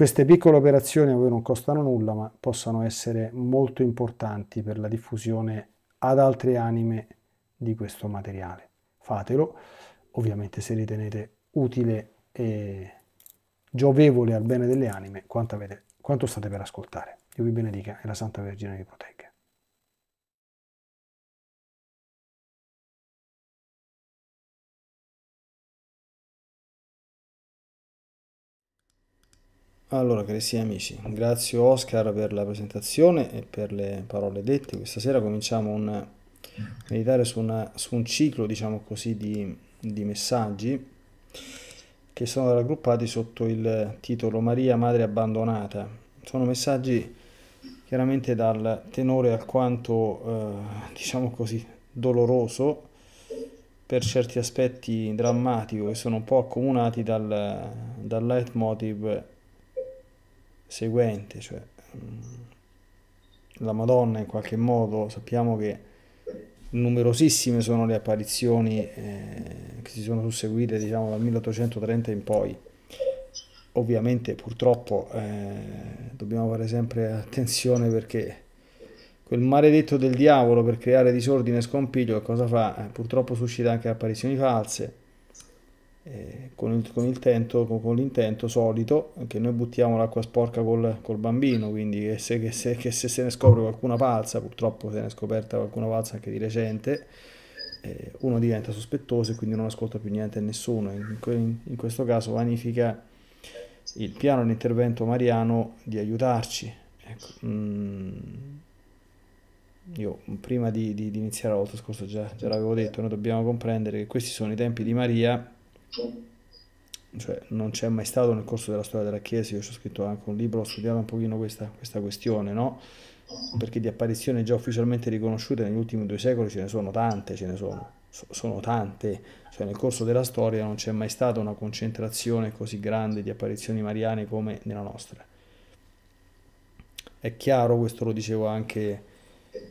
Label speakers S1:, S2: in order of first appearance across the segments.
S1: Queste piccole operazioni ovvero non costano nulla, ma possono essere molto importanti per la diffusione ad altre anime di questo materiale. Fatelo, ovviamente se ritenete utile e giovevole al bene delle anime quanto, avete, quanto state per ascoltare. Dio vi benedica e la Santa Vergine vi protegga. Allora, carissimi amici, ringrazio Oscar per la presentazione e per le parole dette. Questa sera cominciamo a meditare su, una, su, un ciclo, diciamo così, di, di messaggi che sono raggruppati sotto il titolo Maria Madre Abbandonata. Sono messaggi chiaramente dal tenore alquanto, eh, diciamo così, doloroso, per certi aspetti drammatico, che sono un po' accomunati dal, dal leitmotiv seguente, cioè mm, la Madonna in qualche modo sappiamo che numerosissime sono le apparizioni eh, che si sono susseguite diciamo dal 1830 in poi ovviamente purtroppo eh, dobbiamo fare sempre attenzione perché quel maledetto del diavolo per creare disordine e scompiglio cosa fa? Eh, purtroppo suscita anche apparizioni false eh, con, il, con, il tento, con, con, l'intento solito che noi buttiamo l'acqua sporca col, col bambino, quindi che se, che, se, che se, se ne scopre qualcuna falsa, purtroppo se ne è scoperta qualcuna falsa anche di recente, eh, uno diventa sospettoso e quindi non ascolta più niente a nessuno. In, in, in questo caso vanifica il piano di intervento mariano di aiutarci. Ecco, mm, io prima di, di, di iniziare l'altro scorso già, già l'avevo detto, noi dobbiamo comprendere che questi sono i tempi di Maria cioè, non c'è mai stato nel corso della storia della Chiesa, io ci ho scritto anche un libro, ho studiato un pochino questa, questa questione, no? perché di apparizioni già ufficialmente riconosciute negli ultimi due secoli ce ne sono tante, ce ne sono, sono tante, cioè nel corso della storia non c'è mai stata una concentrazione così grande di apparizioni mariane come nella nostra. È chiaro, questo lo dicevo anche,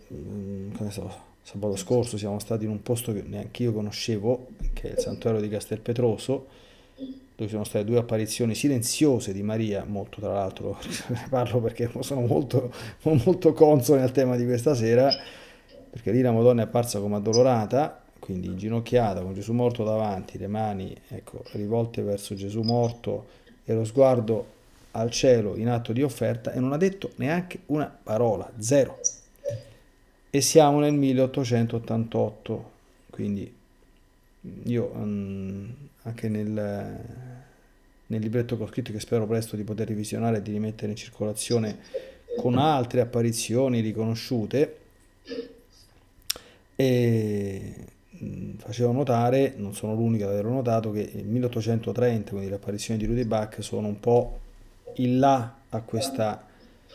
S1: mh, mm, so, sabato scorso siamo stati in un posto che neanche io conoscevo, che è il santuario di Castelpetroso, dove sono state due apparizioni silenziose di Maria, molto tra l'altro, ne parlo perché sono molto, molto consone al tema di questa sera, perché lì la Madonna è apparsa come addolorata, quindi inginocchiata con Gesù morto davanti, le mani ecco, rivolte verso Gesù morto e lo sguardo al cielo in atto di offerta e non ha detto neanche una parola, zero e siamo nel 1888, quindi io um, anche nel, nel libretto che ho scritto che spero presto di poter revisionare e di rimettere in circolazione con altre apparizioni riconosciute e mm, facevo notare, non sono l'unico ad averlo notato, che il 1830, quindi le apparizioni di Rudy Bach, sono un po' in là a questa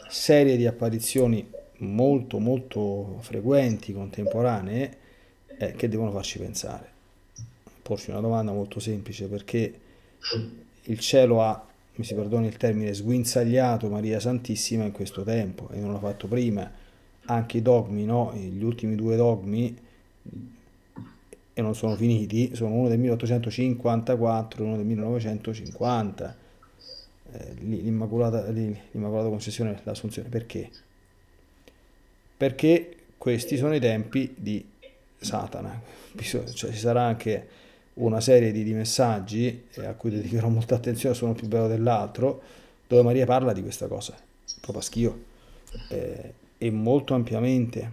S1: serie di apparizioni molto molto frequenti, contemporanee, eh, che devono farci pensare. Porci una domanda molto semplice perché il cielo ha, mi si perdoni il termine, sguinzagliato Maria Santissima in questo tempo e non l'ha fatto prima. Anche i dogmi, no? gli ultimi due dogmi, e non sono finiti, sono uno del 1854 e uno del 1950. Eh, L'Immacolata Concessione e l'Assunzione, perché? perché questi sono i tempi di Satana. Cioè, ci sarà anche una serie di, di messaggi eh, a cui dedicherò molta attenzione, sono più bello dell'altro, dove Maria parla di questa cosa, proprio schio, eh, e molto ampiamente,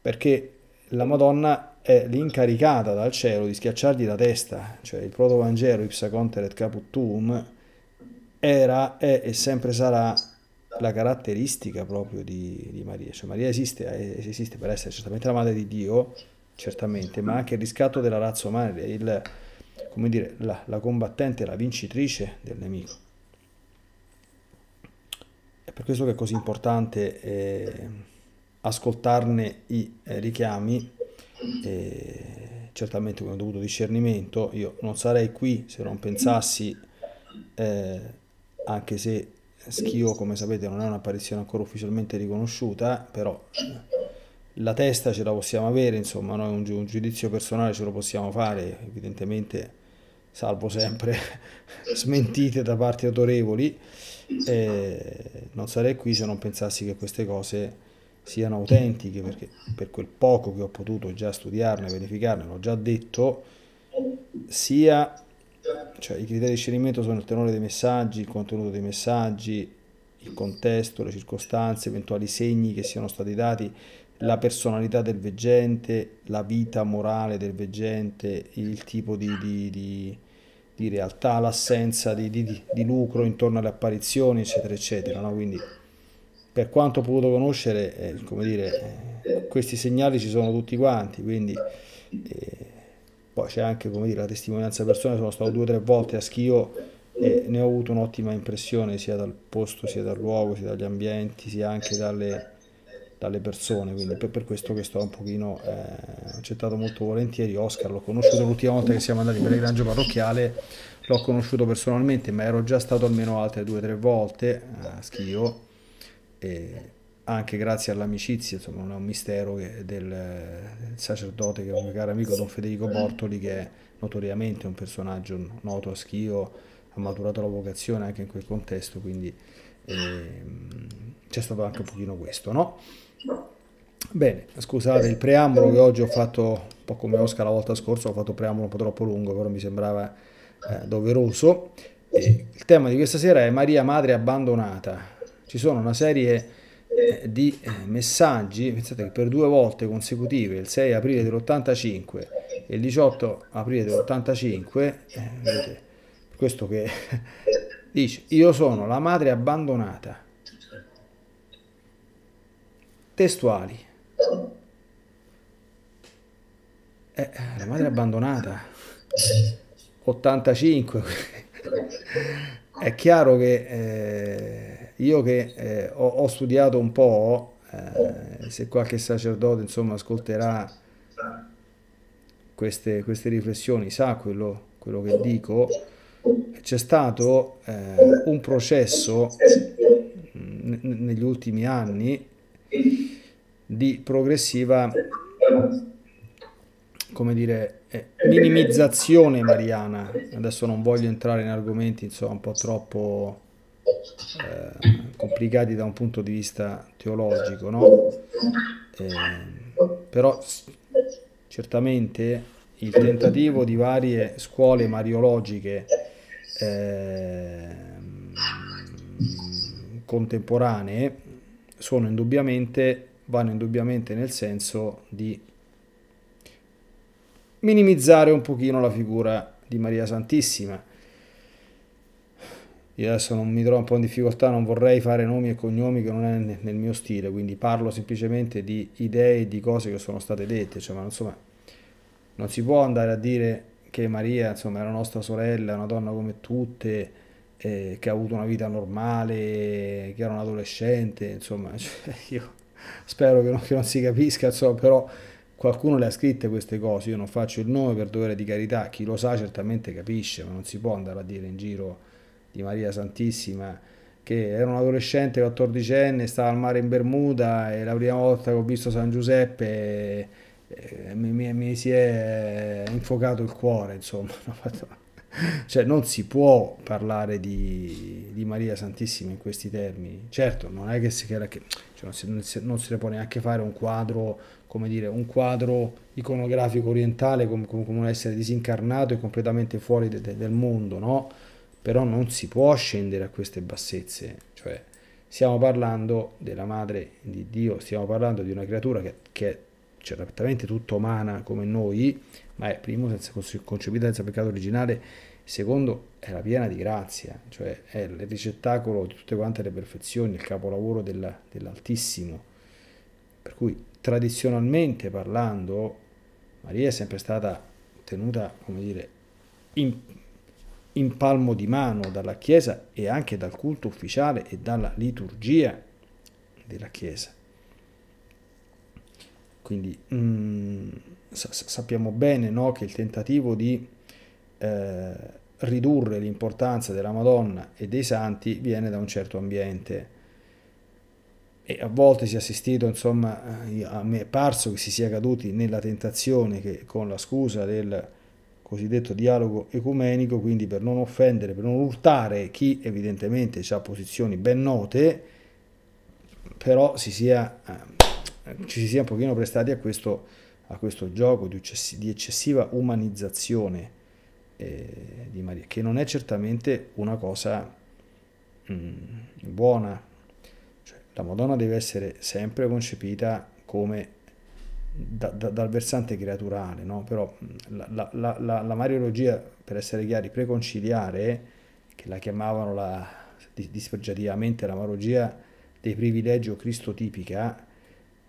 S1: perché la Madonna è l'incaricata dal cielo di schiacciargli la testa, cioè il protovangelo ipsa et caput tuum era, è e sempre sarà la caratteristica proprio di, di Maria. Cioè, Maria esiste, eh, esiste, per essere certamente la madre di Dio, certamente, ma anche il riscatto della razza umana, il, come dire, la, la combattente, la vincitrice del nemico. È per questo che è così importante eh, ascoltarne i eh, richiami. Eh, certamente con un dovuto discernimento, io non sarei qui se non pensassi, eh, anche se Schio, come sapete, non è un'apparizione ancora ufficialmente riconosciuta, però eh, la testa ce la possiamo avere, insomma, noi un, gi un giudizio personale ce lo possiamo fare, evidentemente salvo sempre smentite da parti autorevoli. Eh, non sarei qui se non pensassi che queste cose siano autentiche, perché per quel poco che ho potuto già studiarne, verificarne, l'ho già detto, sia cioè i criteri di scelimento sono il tenore dei messaggi, il contenuto dei messaggi, il contesto, le circostanze, eventuali segni che siano stati dati, la personalità del veggente, la vita morale del veggente, il tipo di, di, di, di realtà, l'assenza di, lucro intorno alle apparizioni, eccetera, eccetera. No? Quindi, per quanto ho potuto conoscere, eh, dire, eh, questi segnali ci sono tutti quanti, quindi... Eh, poi c'è anche come dire, la testimonianza personale, sono stato due o tre volte a Schio e ne ho avuto un'ottima impressione sia dal posto, sia dal luogo, sia dagli ambienti, sia anche dalle, dalle persone, quindi per, per, questo che sto un pochino eh, accettato molto volentieri. Oscar l'ho conosciuto l'ultima volta che siamo andati per il grangio parrocchiale, l'ho conosciuto personalmente, ma ero già stato almeno altre due o tre volte a Schio. E anche grazie all'amicizia, insomma non è un mistero che, del, del sacerdote che è un mio caro amico Don Federico Bortoli che è notoriamente un personaggio noto a Schio, ha maturato la vocazione anche in quel contesto, quindi ehm, c'è stato anche un pochino questo, no? Bene, scusate il preambolo che oggi ho fatto, un po' come Oscar la volta scorsa, ho fatto un preambolo un po' troppo lungo, però mi sembrava eh, doveroso. E il tema di questa sera è Maria Madre Abbandonata. Ci sono una serie eh, di eh, messaggi, pensate che per due volte consecutive, il 6 aprile dell'85 e il 18 aprile dell'85, eh, questo che dice, io sono la madre abbandonata, testuali, eh, la madre abbandonata, 85, è chiaro che... Eh, io che eh, ho, ho, studiato un po', eh, se qualche sacerdote insomma ascolterà queste, queste riflessioni, sa quello, quello che dico, c'è stato eh, un processo mm, negli ultimi anni di progressiva come dire eh, minimizzazione mariana adesso non voglio entrare in argomenti insomma un po' troppo eh, complicati da un punto di vista teologico, no? eh, però certamente il tentativo di varie scuole mariologiche eh, contemporanee sono indubbiamente, vanno indubbiamente nel senso di minimizzare un pochino la figura di Maria Santissima io adesso non mi trovo un po' in difficoltà, non vorrei fare nomi e cognomi che non è nel mio stile, quindi parlo semplicemente di idee, e di cose che sono state dette, cioè, ma insomma, non si può andare a dire che Maria insomma, era nostra sorella, una donna come tutte, eh, che ha avuto una vita normale, che era un adolescente, insomma, cioè, io spero che non, che non si capisca, insomma, però qualcuno le ha scritte queste cose, io non faccio il nome per dovere di carità, chi lo sa certamente capisce, ma non si può andare a dire in giro di Maria Santissima, che era un adolescente 14enne, stava al mare in Bermuda e la prima volta che ho visto San Giuseppe eh, mi, mi, mi, si è infocato il cuore, insomma. cioè non si può parlare di, di, Maria Santissima in questi termini. Certo, non è che si, che, cioè non, si, non, si, ne può neanche fare un quadro, come dire, un quadro iconografico orientale come, come, come un essere disincarnato e completamente fuori de, de, del mondo, no? però non si può scendere a queste bassezze, cioè stiamo parlando della madre di Dio, stiamo parlando di una creatura che, che è certamente cioè, tutta umana come noi, ma è primo senza concepita senza peccato originale, secondo è la piena di grazia, cioè è il ricettacolo di tutte quante le perfezioni, il capolavoro della, dell'Altissimo. Per cui tradizionalmente parlando, Maria è sempre stata tenuta, come dire, in, in palmo di mano dalla Chiesa e anche dal culto ufficiale e dalla liturgia della Chiesa. Quindi mm, sa sappiamo bene no, che il tentativo di eh, ridurre l'importanza della Madonna e dei santi viene da un certo ambiente e a volte si è assistito, insomma, eh, a me è parso che si sia caduti nella tentazione che con la scusa del cosiddetto dialogo ecumenico, quindi per non offendere, per non urtare chi evidentemente ha posizioni ben note, però si sia, ehm, ci si sia un pochino prestati a questo, a questo gioco di, di, eccessiva umanizzazione eh, di Maria, che non è certamente una cosa mh, mm, buona. Cioè, la Madonna deve essere sempre concepita come da, da, dal versante creaturale, no? però la, la, la, la, Mariologia, per essere chiari, preconciliare, che la chiamavano la, dispregiativamente la Mariologia dei privilegi o cristotipica,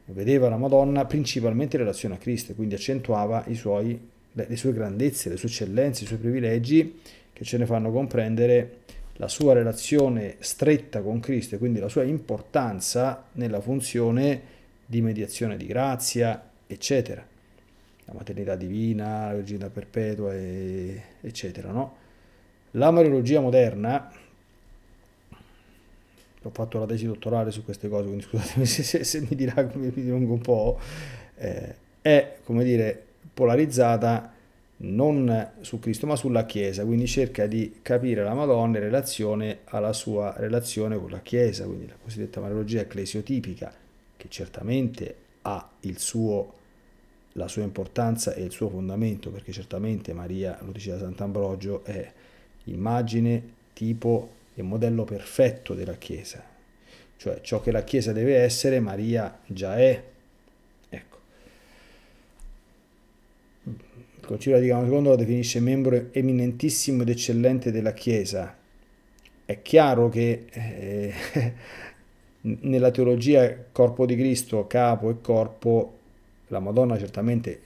S1: vedeva la Madonna principalmente in relazione a Cristo, e quindi accentuava suoi, le sue grandezze, le sue eccellenze, i suoi privilegi, che ce ne fanno comprendere la sua relazione stretta con Cristo e quindi la sua importanza nella funzione di mediazione di grazia, eccetera. La maternità divina, la virginità perpetua, e, eccetera, no? La mariologia moderna, ho fatto la tesi dottorale su queste cose, quindi scusatemi se, se, se mi dirà come mi dilungo un po', eh, è, come dire, polarizzata non su Cristo ma sulla Chiesa, quindi cerca di capire la Madonna in relazione alla sua relazione con la Chiesa, quindi la cosiddetta mariologia ecclesiotipica, che certamente ha suo, la sua importanza e il suo fondamento, perché certamente Maria, lo diceva Sant'Ambrogio, è immagine, tipo e modello perfetto della Chiesa. Cioè ciò che la Chiesa deve essere, Maria già è. Ecco. Il Concilio Vaticano II lo definisce membro eminentissimo ed eccellente della Chiesa. È chiaro che eh, nella teologia corpo di Cristo, capo e corpo, la Madonna certamente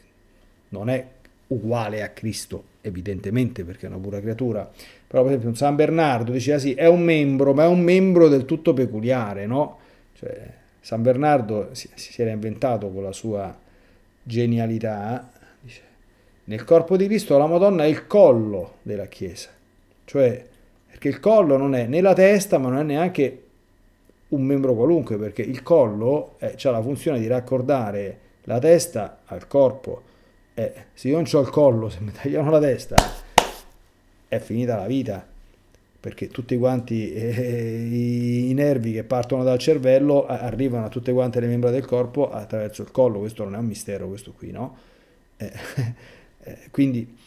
S1: non è uguale a Cristo, evidentemente perché è una pura creatura, però per esempio un San Bernardo diceva ah sì, è un membro, ma è un membro del tutto peculiare, no? Cioè, San Bernardo si, si era inventato con la sua genialità, dice, nel corpo di Cristo la Madonna è il collo della Chiesa, cioè perché il collo non è né la testa, ma non è neanche un membro qualunque, perché il collo eh, ha la funzione di raccordare la testa al corpo. Eh, se io non ho il collo, se mi tagliano la testa, è finita la vita, perché tutti quanti eh, i, nervi che partono dal cervello arrivano a tutte quante le membra del corpo attraverso il collo, questo non è un mistero, questo qui, no? Eh, eh, quindi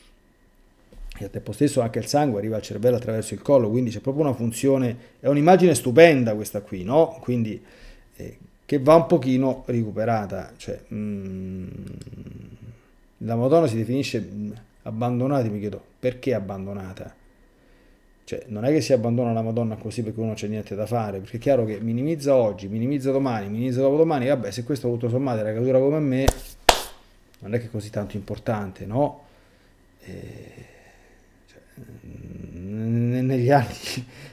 S1: e al tempo stesso anche il sangue arriva al cervello attraverso il collo, quindi c'è proprio una funzione, è un'immagine stupenda questa qui, no? Quindi eh, che va un pochino recuperata, cioè mm, la Madonna si definisce mm, abbandonata, mi chiedo perché abbandonata? Cioè, non è che si abbandona la Madonna così perché uno c'è niente da fare, perché è chiaro che minimizza oggi, minimizza domani, minimizza dopodomani, vabbè, se questo tutto sommato era cattura come me, non è che è così tanto importante, no? E eh, negli anni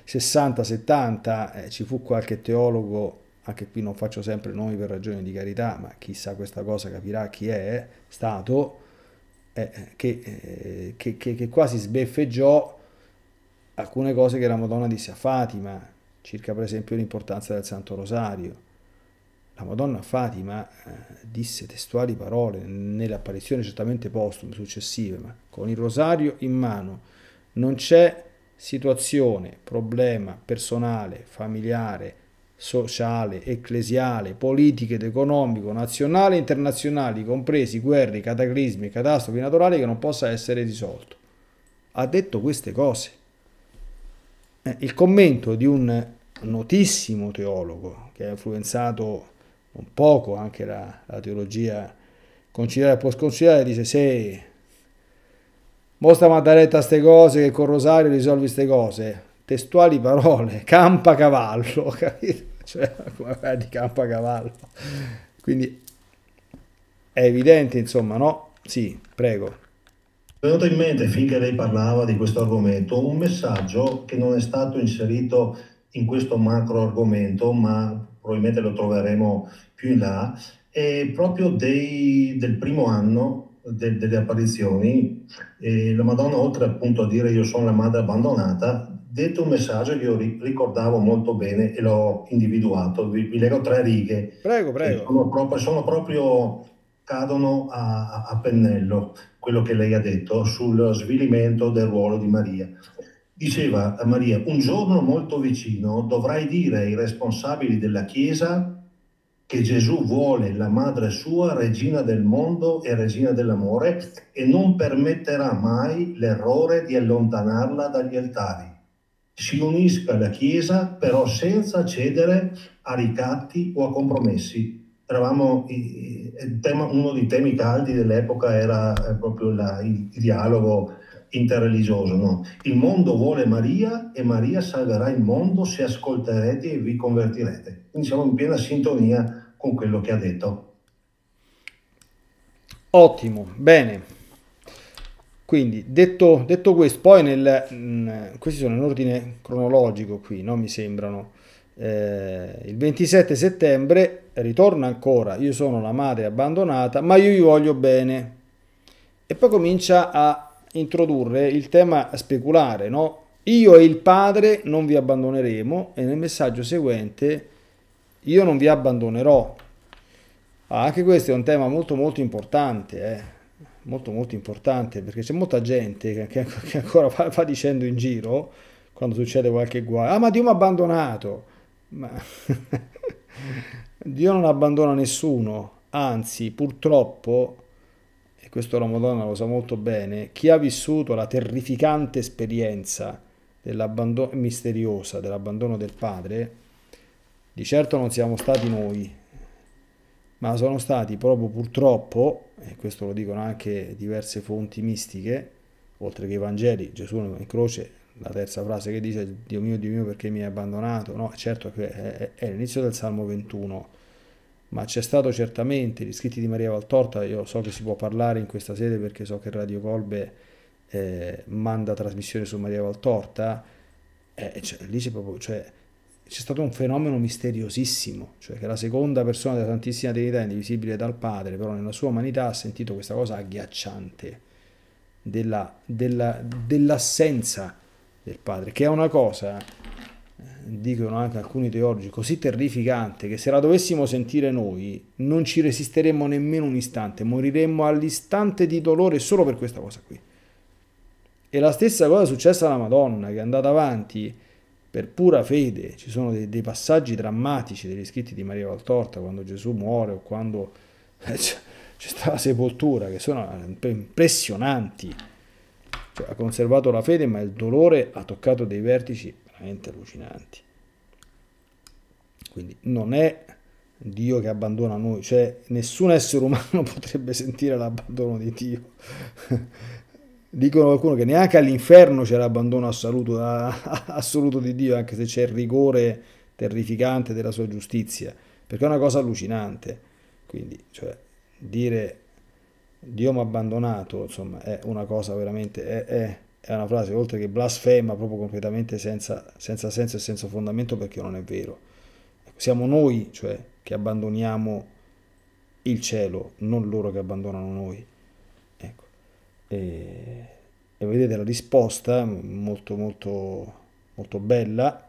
S1: 60-70 eh, ci fu qualche teologo, anche qui non faccio sempre nomi per ragioni di carità, ma chissà questa cosa capirà chi è eh, stato, eh, eh, che, eh, che, che, che, quasi sbeffeggiò alcune cose che la Madonna disse a Fatima, circa per esempio l'importanza del Santo Rosario. La Madonna a Fatima eh, disse testuali parole nelle apparizioni certamente postume, successive, ma con il rosario in mano, non c'è situazione, problema personale, familiare, sociale, ecclesiale, politico ed economico, nazionale e internazionale, compresi guerre, cataclismi e catastrofi naturali, che non possa essere risolto. Ha detto queste cose. Eh, il commento di un notissimo teologo che ha influenzato un poco anche la, la teologia conciliare e postconciliare dice se Mostra Mattaretta ste cose che con Rosario risolvi ste cose. Testuali parole, campa cavallo, capito? Cioè, come fai di campa cavallo? Quindi è evidente, insomma, no? Sì, prego. Mi è venuto in
S2: mente, finché lei parlava di questo argomento, un messaggio che non è stato inserito in questo macro argomento, ma probabilmente lo troveremo più in là, è proprio dei, del primo anno de- delle apparizioni, eh, la Madonna oltre appunto a dire io sono la madre abbandonata, detto un messaggio che io ricordavo molto bene e l'ho individuato. Vi, vi leggo tre righe. Prego, prego. Sono proprio, sono proprio, cadono a, a, pennello quello che lei ha detto sul svilimento del ruolo di Maria. Diceva a Maria, un giorno molto vicino dovrai dire ai responsabili della Chiesa che Gesù vuole la madre sua, regina del mondo e regina dell'amore, e non permetterà mai l'errore di allontanarla dagli altari. Si unisca alla Chiesa, però senza cedere a ricatti o a compromessi. Eravamo, uno dei temi caldi dell'epoca era eh, proprio la, il dialogo interreligioso. No? Il mondo vuole Maria e Maria salverà il mondo se ascolterete e vi convertirete. Quindi siamo in piena sintonia con quello che ha detto. Ottimo,
S1: bene. Quindi detto, detto questo, poi nel, mh, mm, questi sono in ordine cronologico qui, no? mi sembrano. Eh, il 27 settembre ritorna ancora, io sono la madre abbandonata, ma io gli voglio bene. E poi comincia a introdurre il tema speculare, no? Io e il padre non vi abbandoneremo e nel messaggio seguente io non vi abbandonerò. Ah, anche questo è un tema molto molto importante, eh? molto molto importante, perché c'è molta gente che, che ancora fa, fa, dicendo in giro, quando succede qualche guaio, ah ma Dio mi ha abbandonato, ma Dio non abbandona nessuno, anzi purtroppo, e questo la Madonna lo sa molto bene, chi ha vissuto la terrificante esperienza dell'abbandono misteriosa dell'abbandono del Padre, di certo non siamo stati noi, ma sono stati proprio purtroppo, e questo lo dicono anche diverse fonti mistiche, oltre che i Vangeli, Gesù in croce, la terza frase che dice Dio mio, Dio mio perché mi hai abbandonato, no, certo che è, l'inizio del Salmo 21, ma c'è stato certamente, gli scritti di Maria Valtorta, io so che si può parlare in questa sede perché so che Radio Colbe eh, manda trasmissione su Maria Valtorta, eh, cioè, lì c'è proprio... Cioè, c'è stato un fenomeno misteriosissimo, cioè che la seconda persona della Santissima Trinità, indivisibile dal Padre, però nella sua umanità ha sentito questa cosa agghiacciante della, della, dell'assenza del Padre, che è una cosa, eh, dicono anche alcuni teologi, così terrificante che se la dovessimo sentire noi non ci resisteremmo nemmeno un istante, moriremmo all'istante di dolore solo per questa cosa qui. E la stessa cosa è successa alla Madonna, che è andata avanti per pura fede, ci sono dei, dei passaggi drammatici degli scritti di Maria Valtorta quando Gesù muore o quando eh, c'è stata la sepoltura, che sono eh, impressionanti. Cioè, ha conservato la fede, ma il dolore ha toccato dei vertici veramente allucinanti. Quindi non è Dio che abbandona noi, cioè nessun essere umano potrebbe sentire l'abbandono di Dio. Dicono qualcuno che neanche all'inferno c'è l'abbandono assoluto, assoluto di Dio, anche se c'è il rigore terrificante della sua giustizia, perché è una cosa allucinante. Quindi, cioè, dire Dio mi ha abbandonato, insomma, è una cosa veramente, è, è, è, una frase oltre che blasfema, proprio completamente senza, senza senso e senza fondamento, perché non è vero. Ecco, siamo noi, cioè, che abbandoniamo il cielo, non loro che abbandonano noi e, e vedete la risposta molto molto molto bella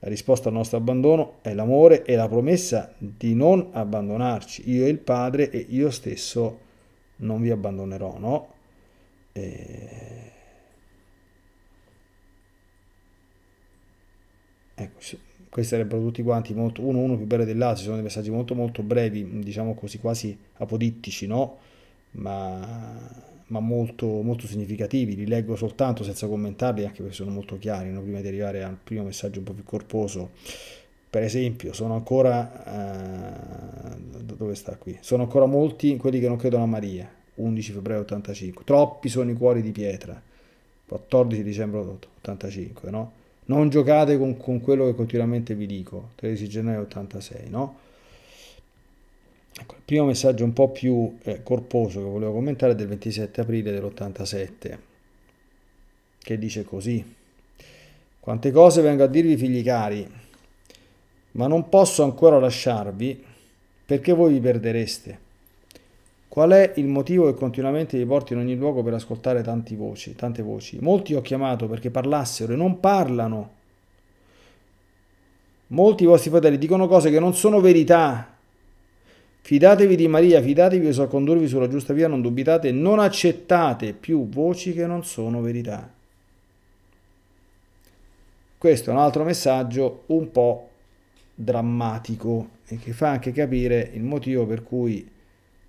S1: la risposta al nostro abbandono è l'amore e la promessa di non abbandonarci io e il padre e io stesso non vi abbandonerò no e... ecco questi sarebbero tutti quanti molto, uno uno più bello dell'altro ci sono dei messaggi molto molto brevi diciamo così quasi apodittici no ma ma molto, molto significativi, li leggo soltanto senza commentarli anche perché sono molto chiari, no? prima di arrivare al primo messaggio un po' più corposo. Per esempio, sono ancora... Eh, dove sta qui? Sono ancora molti quelli che non credono a Maria, 11 febbraio 85. Troppi sono i cuori di pietra, 14 dicembre 85, no? Non giocate con, con quello che continuamente vi dico, 13 gennaio 86, no? Ecco, il primo messaggio un po' più eh, corposo che volevo commentare è del 27 aprile dell'87, che dice così. Quante cose vengo a dirvi figli cari, ma non posso ancora lasciarvi perché voi vi perdereste. Qual è il motivo che continuamente vi porto in ogni luogo per ascoltare voci, tante voci? Molti ho chiamato perché parlassero e non parlano. Molti vostri fratelli dicono cose che non sono verità Fidatevi di Maria, fidatevi io so condurvi sulla giusta via, non dubitate, non accettate più voci che non sono verità. Questo è un altro messaggio un po' drammatico e che fa anche capire il motivo per cui,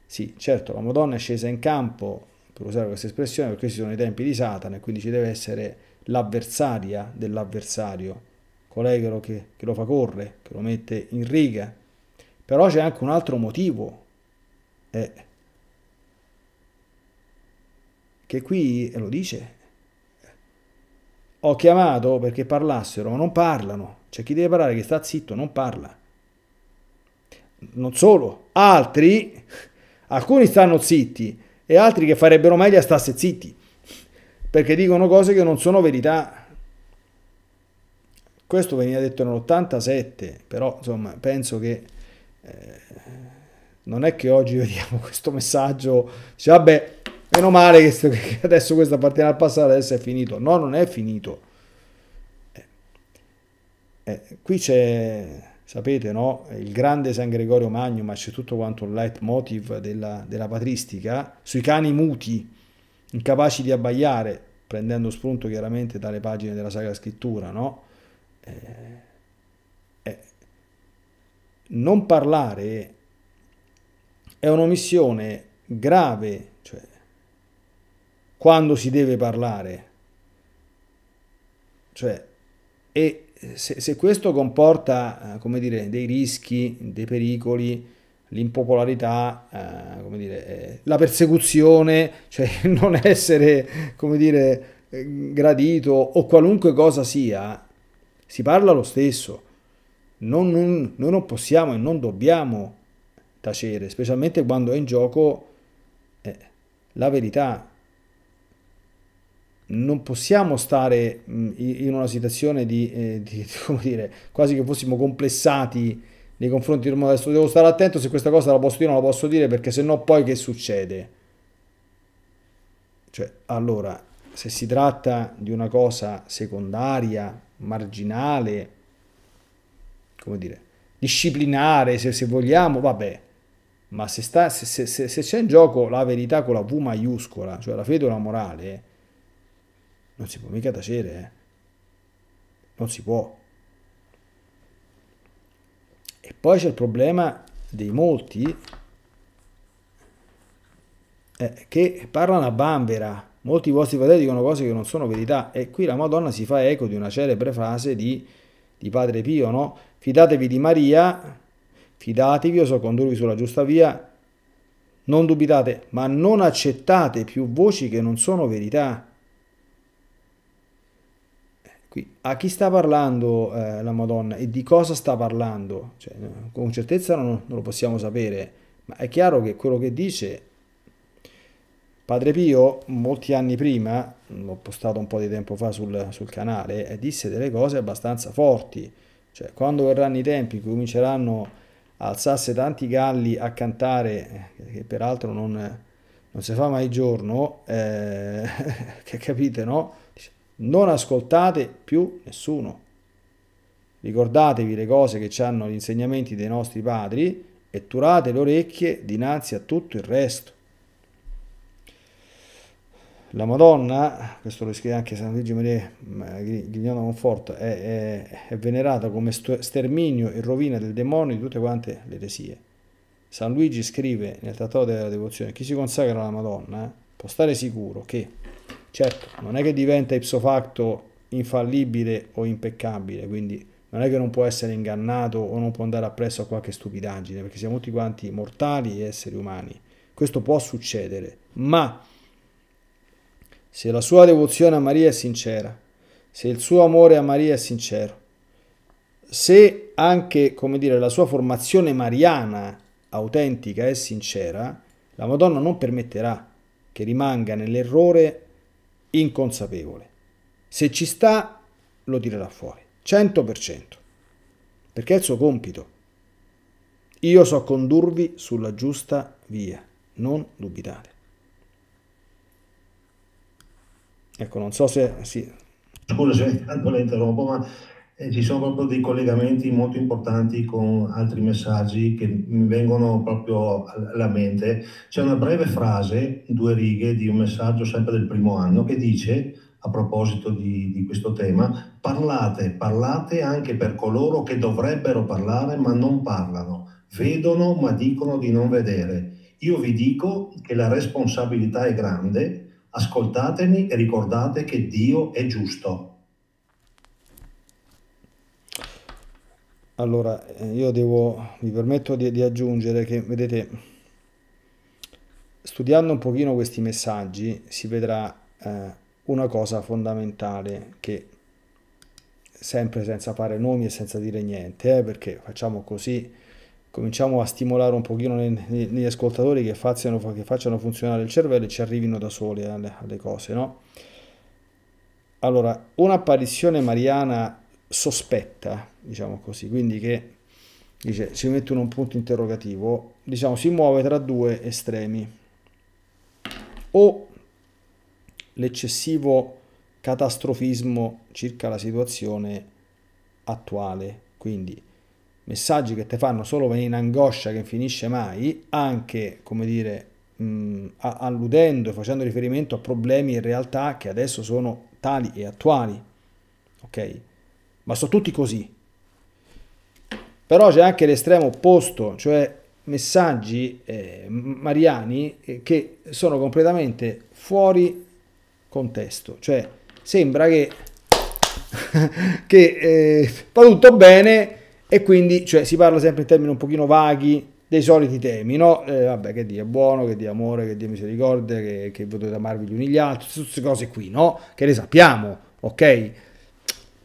S1: sì, certo, la Madonna è scesa in campo, per usare questa espressione, perché questi sono i tempi di Satana e quindi ci deve essere l'avversaria dell'avversario, colei che, che lo fa correre, che lo mette in riga però c'è anche un altro motivo. Eh, che qui eh, lo dice. Ho chiamato perché parlassero, ma non parlano. C'è chi deve parlare che sta zitto, non parla. Non solo, altri, alcuni stanno zitti e altri che farebbero meglio a stasse zitti, perché dicono cose che non sono verità. Questo veniva detto nell'87, però insomma penso che eh, non è che oggi vediamo questo messaggio, dice vabbè, meno male che adesso questa partita al passato, adesso è finito. No, non è finito. Eh, eh, qui c'è, sapete, no? il grande San Gregorio Magno, ma c'è tutto quanto un leitmotiv della, della patristica, sui cani muti, incapaci di abbaiare, prendendo spunto chiaramente dalle pagine della Sacra Scrittura, no? Eh, non parlare è un'omissione grave, cioè quando si deve parlare. Cioè, e se, se questo comporta, eh, come dire, dei rischi, dei pericoli, l'impopolarità, eh, come dire, eh, la persecuzione, cioè non essere, come dire, eh, gradito o qualunque cosa sia, si parla lo stesso non, non, noi non possiamo e non dobbiamo tacere, specialmente quando è in gioco eh, la verità. Non possiamo stare mm, in una situazione di, eh, di, come dire, quasi che fossimo complessati nei confronti del mondo. Adesso devo stare attento se questa cosa la posso dire o non la posso dire, perché se no poi che succede? Cioè, allora, se si tratta di una cosa secondaria, marginale, come dire, disciplinare se, se vogliamo, vabbè, ma se, sta, se, se, se, c'è in gioco la verità con la V maiuscola, cioè la fede o la morale, eh, non si può mica tacere, eh? non si può. E poi c'è il problema dei molti eh, che parlano a bambera, molti vostri fratelli dicono cose che non sono verità e qui la Madonna si fa eco di una celebre frase di, di Padre Pio, no? Fidatevi di Maria, fidatevi, io so condurvi sulla giusta via, non dubitate, ma non accettate più voci che non sono verità. Qui, a chi sta parlando eh, la Madonna e di cosa sta parlando? Cioè, con certezza non, non lo possiamo sapere, ma è chiaro che quello che dice Padre Pio, molti anni prima, l'ho postato un po' di tempo fa sul, sul canale, disse delle cose abbastanza forti. Cioè, quando verranno i tempi cominceranno a alzarsi tanti galli a cantare, eh, che peraltro non, non si fa mai giorno, eh, capite, no? Non ascoltate più nessuno. Ricordatevi le cose che ci hanno gli insegnamenti dei nostri padri e turate le orecchie dinanzi a tutto il resto la Madonna, questo lo scrive anche San Luigi Maria mm, Ghigliano Conforto, è, è, è, venerata come sterminio e rovina del demonio di tutte quante le eresie. San Luigi scrive nel Trattato della Devozione, chi si consacra alla Madonna può stare sicuro che, certo, non è che diventa ipso facto infallibile o impeccabile, quindi non è che non può essere ingannato o non può andare appresso a qualche stupidaggine, perché siamo tutti quanti mortali e esseri umani. Questo può succedere, ma se la sua devozione a Maria è sincera, se il suo amore a Maria è sincero, se anche come dire, la sua formazione mariana autentica è sincera, la Madonna non permetterà che rimanga nell'errore inconsapevole. Se ci sta, lo tirerà fuori, 100%, perché è il suo compito. Io so condurvi sulla giusta via, non dubitate.
S2: Ecco, non so se... Sì. Scusa se intanto la interrompo, ma eh, ci sono proprio dei collegamenti molto importanti con altri messaggi che mi vengono proprio alla mente. C'è una breve frase, due righe, di un messaggio sempre del primo anno che dice, a proposito di, di questo tema, parlate, parlate anche per coloro che dovrebbero parlare ma non parlano, vedono ma dicono di non vedere. Io vi dico che la responsabilità è grande ascoltatemi e ricordate che Dio è giusto.
S1: Allora, eh, io devo, mi permetto di, di, aggiungere che, vedete, studiando un pochino questi messaggi si vedrà eh, una cosa fondamentale che, sempre senza fare nomi e senza dire niente, eh, perché facciamo così, cominciamo a stimolare un pochino negli ascoltatori che facciano, che facciano, funzionare il cervello e ci arrivino da soli alle, alle cose, no? Allora, un'apparizione mariana sospetta, diciamo così, quindi che dice, ci mettono un punto interrogativo, diciamo si muove tra due estremi, o l'eccessivo catastrofismo circa la situazione attuale, quindi messaggi che ti fanno solo venire in angoscia che finisce mai, anche, come dire, mh, alludendo e facendo riferimento a problemi in realtà che adesso sono tali e attuali, ok? Ma sono tutti così. Però c'è anche l'estremo opposto, cioè messaggi eh, mariani eh, che sono completamente fuori contesto, cioè sembra che, che eh, va tutto bene, e quindi cioè, si parla sempre in termini un pochino vaghi dei soliti temi, no? Eh, vabbè, che Dio è buono, che Dio è amore, che Dio misericordia, che, che potete amarvi gli uni gli altri, tutte queste cose qui, no? Che le sappiamo, ok?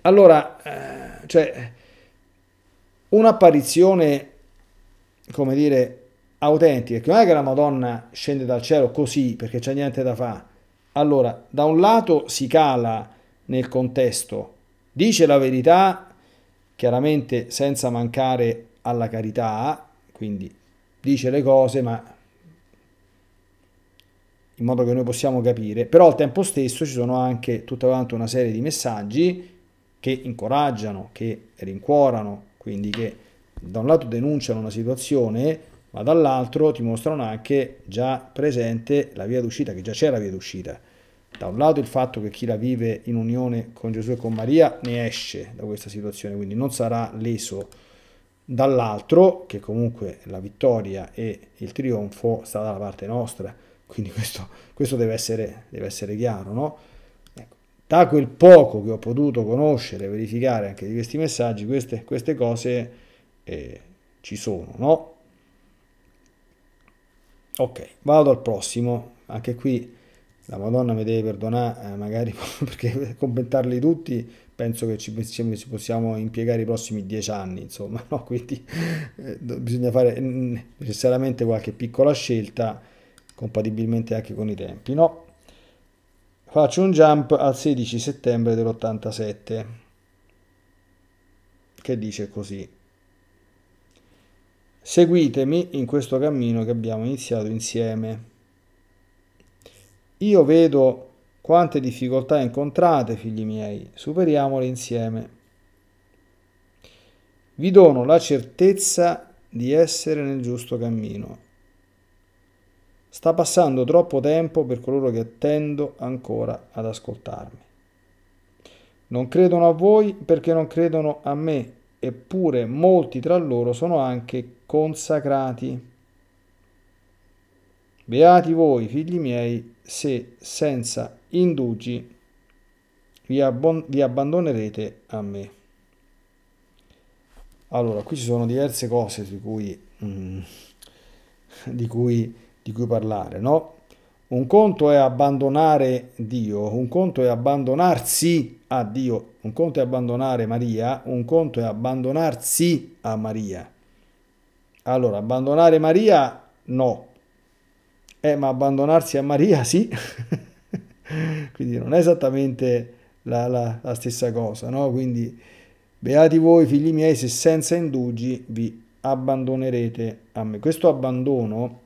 S1: Allora, eh, cioè, un'apparizione, come dire, autentica, che non è che la Madonna scende dal cielo così perché c'è niente da fare. Allora, da un lato si cala nel contesto, dice la verità chiaramente senza mancare alla carità, quindi dice le cose ma in modo che noi possiamo capire, però al tempo stesso ci sono anche tutta quanta una serie di messaggi che incoraggiano, che rincuorano, quindi che da un lato denunciano una situazione, ma dall'altro ti mostrano anche già presente la via d'uscita, che già c'è la via d'uscita da un lato il fatto che chi la vive in unione con Gesù e con Maria ne esce da questa situazione, quindi non sarà leso, dall'altro che comunque la vittoria e il trionfo sta dalla parte nostra, quindi questo, questo deve, essere, deve, essere, chiaro, no? Ecco. Da quel poco che ho potuto conoscere, verificare anche di questi messaggi, queste, queste cose eh, ci sono, no? Ok, vado al prossimo, anche qui la Madonna mi deve perdonare, eh, magari perché commentarli tutti penso che ci, diciamo ci possiamo impiegare i prossimi dieci anni, insomma, no? quindi eh, bisogna fare necessariamente qualche piccola scelta compatibilmente anche con i tempi. No? Faccio un jump al 16 settembre dell'87 che dice così. Seguitemi in questo cammino che abbiamo iniziato insieme io vedo quante difficoltà incontrate, figli miei, superiamole insieme. Vi dono la certezza di essere nel giusto cammino. Sta passando troppo tempo per coloro che attendo ancora ad ascoltarmi. Non credono a voi perché non credono a me, eppure molti tra loro sono anche consacrati. Beati voi, figli miei, se senza indugi vi, abbon- vi abbandonerete a me. Allora, qui ci sono diverse cose di cui, mm, di cui, di cui parlare, no? Un conto è abbandonare Dio, un conto è abbandonarsi a Dio, un conto è abbandonare Maria, un conto è abbandonarsi a Maria. Allora, abbandonare Maria no, eh, ma abbandonarsi a Maria sì. Quindi non è esattamente la, la, la stessa cosa, no? Quindi beati voi figli miei se senza indugi vi abbandonerete a me. Questo abbandono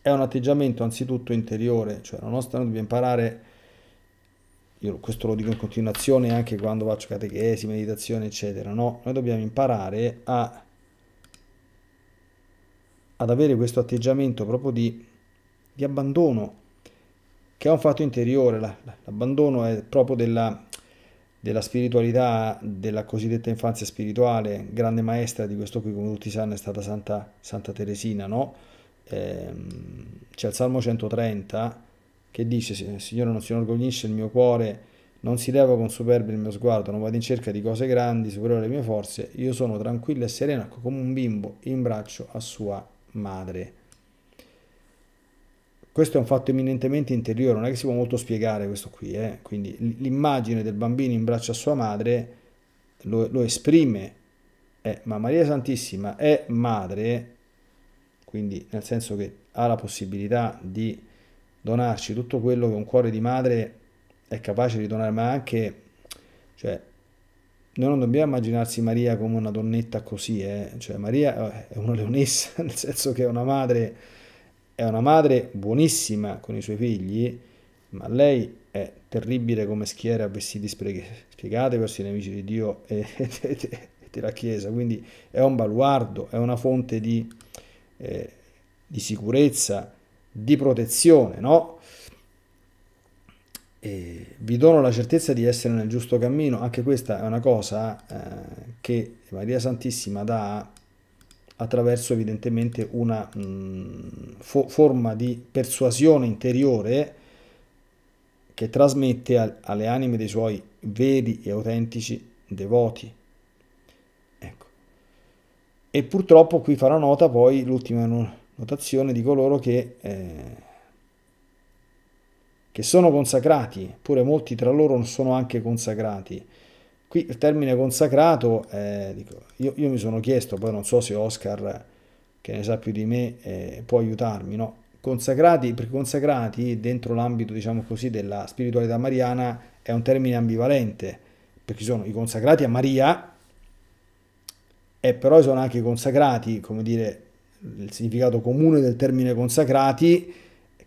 S1: è un atteggiamento anzitutto interiore, cioè la nostra noi dobbiamo imparare io questo lo dico in continuazione anche quando faccio catechesi, meditazione, eccetera, no? Noi dobbiamo imparare a ad avere questo atteggiamento proprio di, di abbandono, che è un fatto interiore, l'abbandono è proprio della, della spiritualità, della cosiddetta infanzia spirituale, grande maestra di questo qui, come tutti sanno, è stata Santa, Santa Teresina, no? Ehm, c'è il Salmo 130 che dice, Signore non si inorgoglisce il mio cuore, non si leva con superbia il mio sguardo, non vado in cerca di cose grandi, superiore alle mie forze, io sono tranquillo e sereno ecco, come un bimbo in braccio a sua madre. Questo è un fatto eminentemente interiore, non è che si può molto spiegare questo qui, eh? quindi l'immagine del bambino in braccio a sua madre lo, lo esprime, eh, ma Maria Santissima è madre, quindi nel senso che ha la possibilità di donarci tutto quello che un cuore di madre è capace di donare, ma anche cioè, noi non dobbiamo immaginarsi Maria come una donnetta così, eh? cioè Maria eh, è una leonessa, nel senso che è una madre, è una madre buonissima con i suoi figli, ma lei è terribile come schiera a vestiti spiegate verso i nemici di Dio e, e, e, della Chiesa, quindi è un baluardo, è una fonte di, eh, di sicurezza, di protezione, no? E vi dono la certezza di essere nel giusto cammino, anche questa è una cosa eh, che Maria Santissima dà attraverso evidentemente una mh, mm, fo forma di persuasione interiore che trasmette al alle anime dei suoi veri e autentici devoti. Ecco. E purtroppo qui farò nota poi l'ultima notazione di coloro che... Eh, che sono consacrati, pure molti tra loro sono anche consacrati. Qui il termine consacrato, eh, dico, io, io, mi sono chiesto, poi non so se Oscar, che ne sa più di me, eh, può aiutarmi, no? Consacrati, perché consacrati dentro l'ambito, diciamo così, della spiritualità mariana è un termine ambivalente, perché sono i consacrati a Maria, e però sono anche i consacrati, come dire, il significato comune del termine consacrati,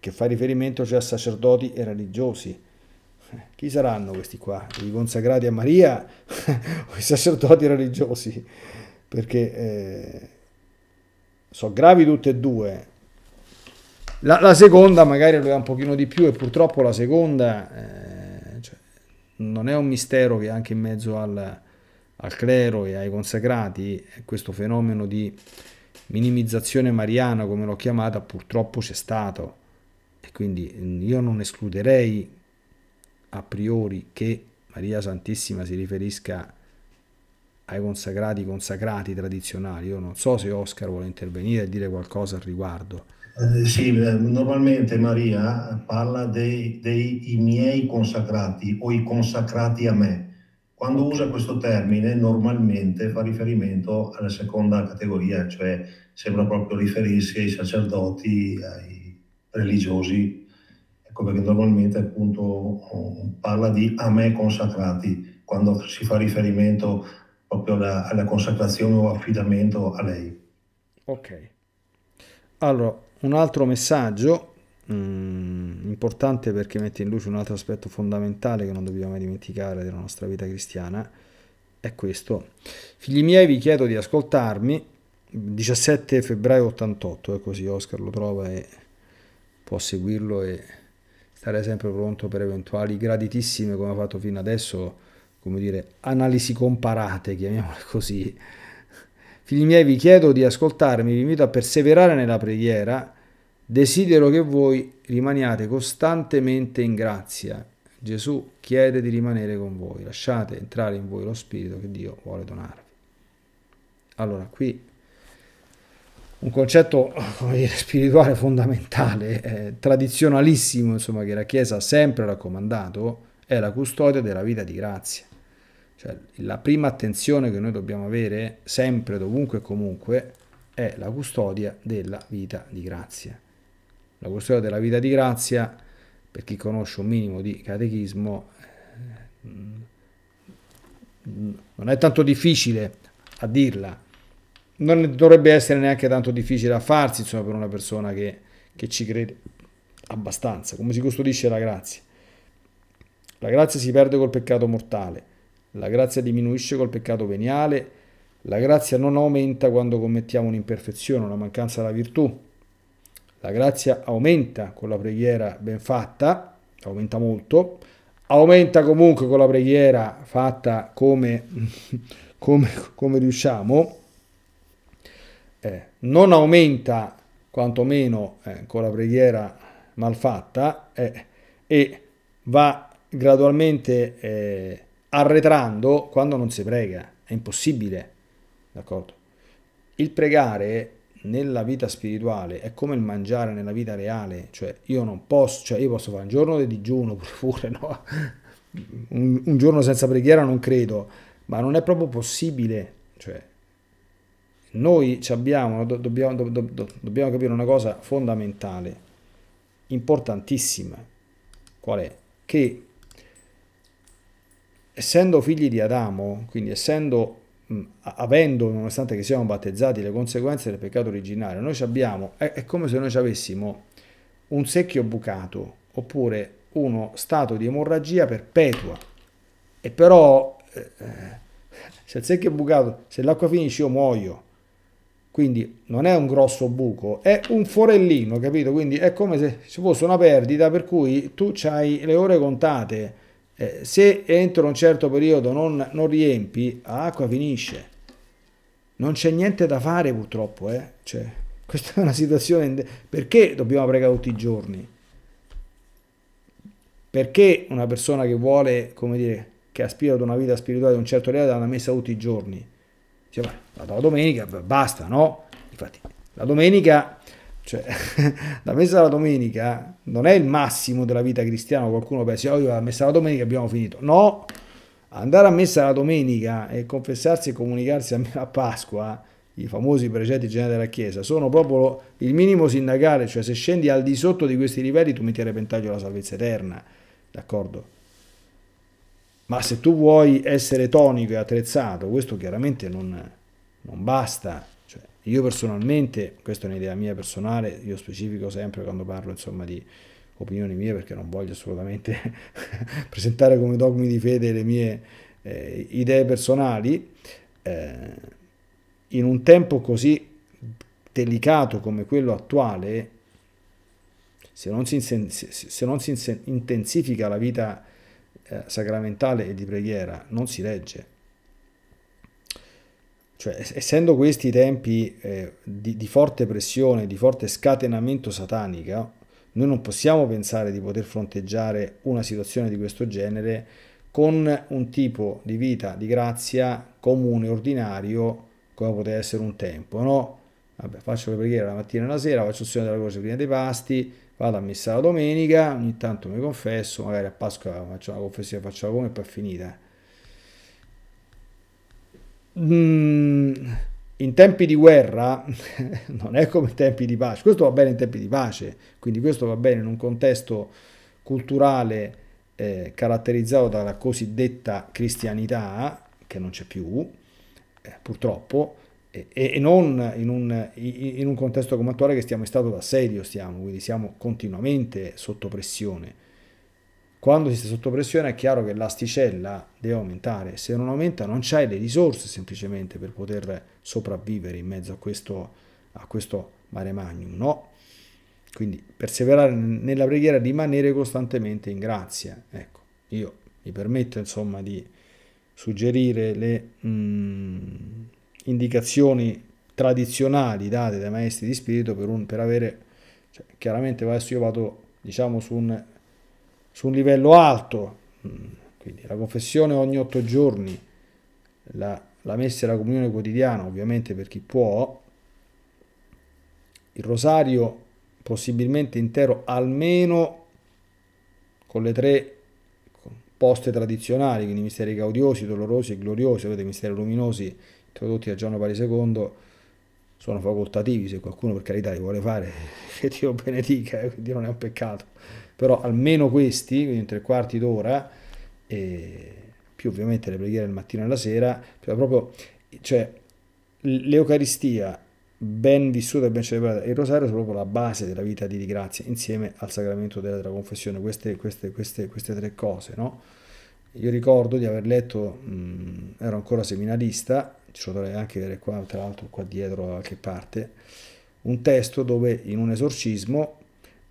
S1: che fa riferimento cioè a sacerdoti e religiosi. Chi saranno questi qua? I consacrati a Maria o i sacerdoti religiosi? Perché eh, sono gravi tutte e due. La, la, seconda magari lo è un pochino di più e purtroppo la seconda eh, cioè, non è un mistero che anche in mezzo al, al clero e ai consacrati questo fenomeno di minimizzazione mariana, come l'ho chiamata, purtroppo c'è stato e quindi mm, io non escluderei a priori che Maria Santissima si riferisca ai consacrati consacrati tradizionali. Io non so se Oscar vuole intervenire e dire qualcosa al riguardo.
S2: Eh, sì, eh, normalmente Maria parla dei, dei miei consacrati o i consacrati a me. Quando usa questo termine normalmente fa riferimento alla seconda categoria, cioè sembra proprio riferirsi ai sacerdoti, ai religiosi, ecco perché normalmente appunto parla di a me consacrati quando si fa riferimento proprio alla, alla consacrazione o affidamento a lei. Ok.
S1: Allora, un altro messaggio mh, mm, importante perché mette in luce un altro aspetto fondamentale che non dobbiamo mai dimenticare della nostra vita cristiana è questo. Figli miei, vi chiedo di ascoltarmi. 17 febbraio 88, è così Oscar lo trova e può seguirlo e stare sempre pronto per eventuali graditissime, come ha fatto fino adesso, come dire, analisi comparate, chiamiamole così. Figli miei, vi chiedo di ascoltarmi, vi invito a perseverare nella preghiera. Desidero che voi rimaniate costantemente in grazia. Gesù chiede di rimanere con voi. Lasciate entrare in voi lo Spirito che Dio vuole donarvi. Allora, qui un concetto dire, spirituale fondamentale, eh, tradizionalissimo, insomma, che la Chiesa ha sempre raccomandato, è la custodia della vita di grazia. Cioè, la prima attenzione che noi dobbiamo avere, sempre, dovunque e comunque, è la custodia della vita di grazia. La custodia della vita di grazia, per chi conosce un minimo di catechismo, eh, mm, mm, non è tanto difficile a dirla, non dovrebbe essere neanche tanto difficile a farsi, insomma, per una persona che, che ci crede abbastanza. Come si custodisce la grazia? La grazia si perde col peccato mortale, la grazia diminuisce col peccato veniale, la grazia non aumenta quando commettiamo un'imperfezione, una mancanza della virtù. La grazia aumenta con la preghiera ben fatta, aumenta molto, aumenta comunque con la preghiera fatta come, come, come riusciamo eh, non aumenta quantomeno eh, con la preghiera malfatta eh, e va gradualmente eh, arretrando quando non si prega, è impossibile, d'accordo? Il pregare nella vita spirituale è come il mangiare nella vita reale, cioè io non posso, cioè io posso fare un giorno di digiuno pure, no? un, un giorno senza preghiera non credo, ma non è proprio possibile, cioè noi abbiamo, do, dobbiamo, do, do, dobbiamo capire una cosa fondamentale, importantissima, qual è? Che essendo figli di Adamo, quindi essendo avendo, nonostante che siamo battezzati, le conseguenze del peccato originario, noi abbiamo, è, è, come se noi ci avessimo un secchio bucato oppure uno stato di emorragia perpetua. E però eh, eh se il secchio è bucato, se l'acqua finisce io muoio, quindi non è un grosso buco, è un forellino, capito? Quindi è come se ci fosse una perdita per cui tu hai le ore contate, eh, se entro un certo periodo non, non riempi, l'acqua finisce. Non c'è niente da fare purtroppo, eh? cioè, questa è una situazione... Perché dobbiamo pregare tutti i giorni? Perché una persona che vuole, come dire, che aspira ad una vita spirituale di un certo livello, deve una messa tutti i giorni? Dice, cioè, vado la domenica, basta, no? Infatti, la domenica, cioè, la messa alla domenica non è il massimo della vita cristiana, qualcuno pensa, oh, io la messa alla domenica abbiamo finito. No, andare a messa la domenica e confessarsi e comunicarsi a Pasqua, i famosi precetti generali della Chiesa, sono proprio il minimo sindacale, cioè se scendi al di sotto di questi livelli tu metti a repentaglio la salvezza eterna, d'accordo? Ma se tu vuoi essere tonico e attrezzato, questo chiaramente non, non basta. Cioè, io personalmente, questa è un'idea mia personale, io specifico sempre quando parlo insomma, di opinioni mie perché non voglio assolutamente presentare come dogmi di fede le mie eh, idee personali, eh, in un tempo così delicato come quello attuale, se non si, se non si intensifica la vita eh, sacramentale e di preghiera non si regge. Cioè, essendo questi tempi eh, di, di, forte pressione, di forte scatenamento satanico, noi non possiamo pensare di poter fronteggiare una situazione di questo genere con un tipo di vita di grazia comune, ordinario, come poteva essere un tempo, no? Vabbè, faccio le preghiere la mattina e la sera, faccio il segno della croce prima dei pasti, vado a messa la domenica, ogni tanto mi confesso, magari a Pasqua faccio la confessione, faccio la come e poi è finita. Mm, in tempi di guerra non è come in tempi di pace, questo va bene in tempi di pace, quindi questo va bene in un contesto culturale eh, caratterizzato dalla cosiddetta cristianità, che non c'è più, eh, purtroppo, e, e non in un, in un, contesto come attuale che stiamo in stato d'assedio, stiamo, quindi siamo continuamente sotto pressione. Quando si sta sotto pressione è chiaro che l'asticella deve aumentare, se non aumenta non c'hai le risorse semplicemente per poter sopravvivere in mezzo a questo, a questo mare magnum, no? Quindi perseverare nella preghiera, rimanere costantemente in grazia. Ecco, io mi permetto insomma di suggerire le, mm, indicazioni tradizionali date dai maestri di spirito per, un, per avere, cioè, chiaramente adesso io vado diciamo su un, su un livello alto, mm, quindi la confessione ogni otto giorni, la, la messa e la comunione quotidiana ovviamente per chi può, il rosario possibilmente intero almeno con le tre poste tradizionali, quindi misteri gaudiosi, dolorosi e gloriosi, avete misteri luminosi introdotti da Giovanni Pari II sono facoltativi, se qualcuno per carità li vuole fare, che Dio benedica, eh, quindi non è un peccato, però almeno questi, quindi in tre quarti d'ora, eh, più ovviamente le preghiere del mattino e la sera, cioè proprio, cioè l'Eucaristia ben vissuta e ben celebrata e il rosario sono proprio la base della vita di grazia insieme al sacramento della, della confessione queste, queste, queste, queste, tre cose no? io ricordo di aver letto mh, ero ancora seminarista ce lo dovrei anche vedere qua, tra l'altro qua dietro da qualche parte, un testo dove in un esorcismo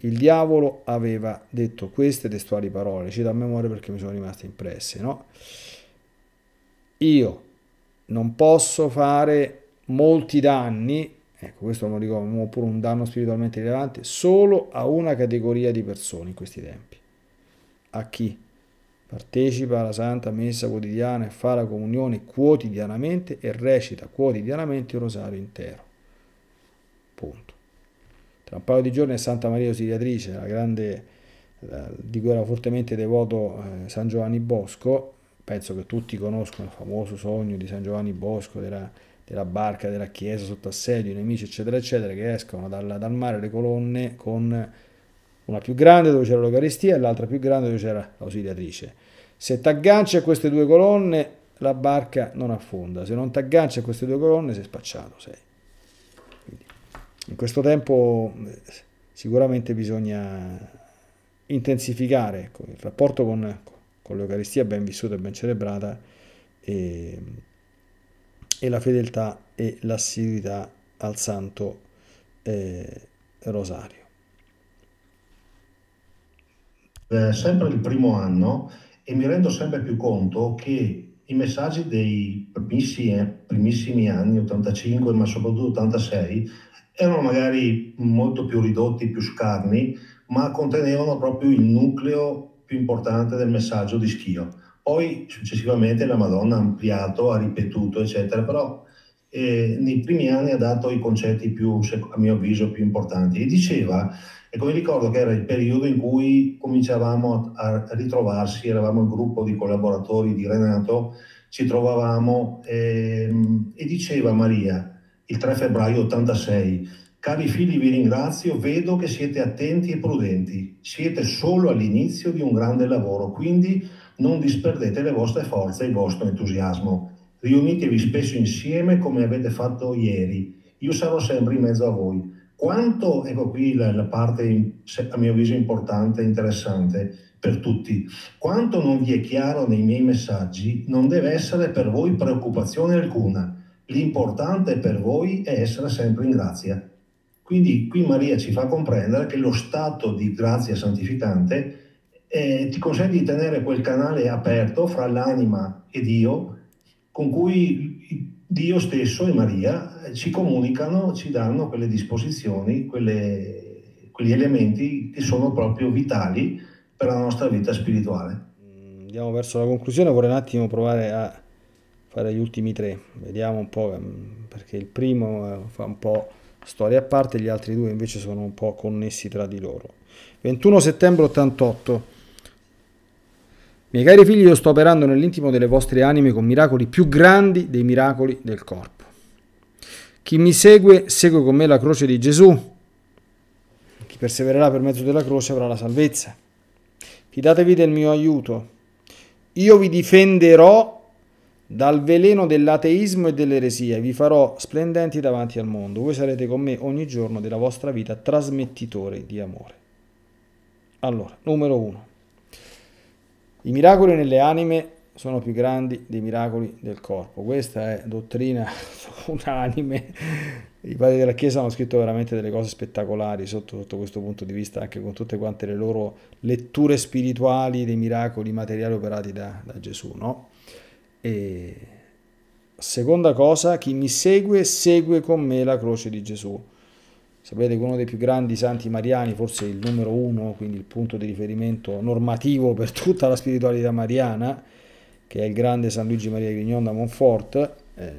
S1: il diavolo aveva detto queste testuali parole, cito a memoria perché mi sono rimaste impresse, no? Io non posso fare molti danni, ecco questo lo dico, oppure un danno spiritualmente rilevante, solo a una categoria di persone in questi tempi. A chi? partecipa alla Santa Messa quotidiana e fa la comunione quotidianamente e recita quotidianamente il rosario intero. Punto. Tra un paio di giorni è Santa Maria Osiliatrice, la grande, di cui era fortemente devoto eh, San Giovanni Bosco, penso che tutti conoscono il famoso sogno di San Giovanni Bosco, della, della barca, della chiesa sotto assedio, i nemici eccetera eccetera, che escono dal, dal mare le colonne con una più grande dove c'era l'Eucaristia e l'altra più grande dove c'era l'ausiliatrice se ti agganci a queste due colonne, la barca non affonda. Se non ti agganci a queste due colonne, sei spacciato. Sei. Quindi, in questo tempo eh, sicuramente bisogna intensificare ecco, il rapporto con, ecco, con l'Eucaristia ben vissuta e ben celebrata e, e la fedeltà e l'assiduità al Santo eh, Rosario.
S2: Eh, sempre il primo anno e mi rendo sempre più conto che i messaggi dei primissimi, primissimi anni 85 ma soprattutto 86 erano magari molto più ridotti, più scarni, ma contenevano proprio il nucleo più importante del messaggio di Schio. Poi successivamente la Madonna ha ampliato, ha ripetuto, eccetera, però eh, nei primi anni ha dato i concetti più, a mio avviso, più importanti e diceva, e come ricordo che era il periodo in cui cominciavamo a ritrovarsi, eravamo il gruppo di collaboratori di Renato, ci trovavamo ehm, e diceva Maria, il 3 febbraio 86, cari figli vi ringrazio, vedo che siete attenti e prudenti, siete solo all'inizio di un grande lavoro, quindi non disperdete le vostre forze e il vostro entusiasmo riunitevi spesso insieme come avete fatto ieri. Io sarò sempre in mezzo a voi. Quanto, ecco qui la, la parte a mio avviso importante e interessante per tutti, quanto non vi è chiaro nei miei messaggi non deve essere per voi preoccupazione alcuna. L'importante per voi è essere sempre in grazia. Quindi qui Maria ci fa comprendere che lo stato di grazia santificante eh, ti consente di tenere quel canale aperto fra l'anima e Dio con cui Dio stesso e Maria eh, ci comunicano, ci danno quelle disposizioni, quelle, quegli elementi che sono proprio vitali per la nostra vita spirituale.
S1: Mm, andiamo verso la conclusione, vorrei un attimo provare a fare gli ultimi tre, vediamo un po', ehm, perché il primo eh, fa un po' storia a parte, gli altri due invece sono un po' connessi tra di loro. 21 settembre 88. Miei cari figli, io sto operando nell'intimo delle vostre anime con miracoli più grandi dei miracoli del corpo. Chi mi segue, segue con me la croce di Gesù. Chi persevererà per mezzo della croce avrà la salvezza. Fidatevi del mio aiuto. Io vi difenderò dal veleno dell'ateismo e dell'eresia, e vi farò splendenti davanti al mondo. Voi sarete con me ogni giorno della vostra vita trasmettitore di amore. Allora, numero uno. I miracoli nelle anime sono più grandi dei miracoli del corpo. Questa è dottrina unanime. I padri della Chiesa hanno scritto veramente delle cose spettacolari sotto, sotto, questo punto di vista, anche con tutte quante le loro letture spirituali dei miracoli materiali operati da, da Gesù. No? E... Seconda cosa, chi mi segue segue con me la croce di Gesù. Sapete che uno dei più grandi santi mariani, forse il numero uno, quindi il punto di riferimento normativo per tutta la spiritualità mariana, che è il grande San Luigi Maria Grignon da Monfort, eh,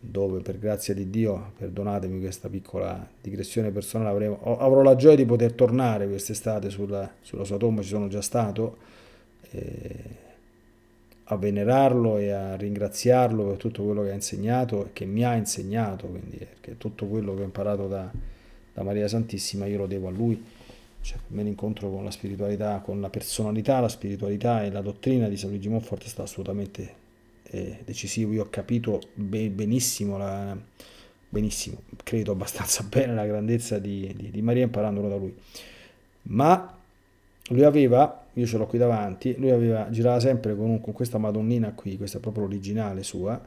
S1: dove per grazia di Dio, perdonatemi questa piccola digressione personale, avremo, avrò la gioia di poter tornare quest'estate sulla, sulla, sua tomba, ci sono già stato. Eh, a venerarlo e a ringraziarlo per tutto quello che ha insegnato e che mi ha insegnato, quindi perché tutto quello che ho imparato da, da Maria Santissima io lo devo a lui. Cioè, me l'incontro con la spiritualità, con la personalità, la spiritualità e la dottrina di San Luigi Monfort è stato assolutamente eh, decisivo. Io ho capito be benissimo, la, benissimo, credo abbastanza bene la grandezza di, di, di Maria imparandolo da lui. Ma lui aveva io ce l'ho qui davanti, lui aveva, girava sempre con, un, con questa madonnina qui, questa è proprio l'originale sua,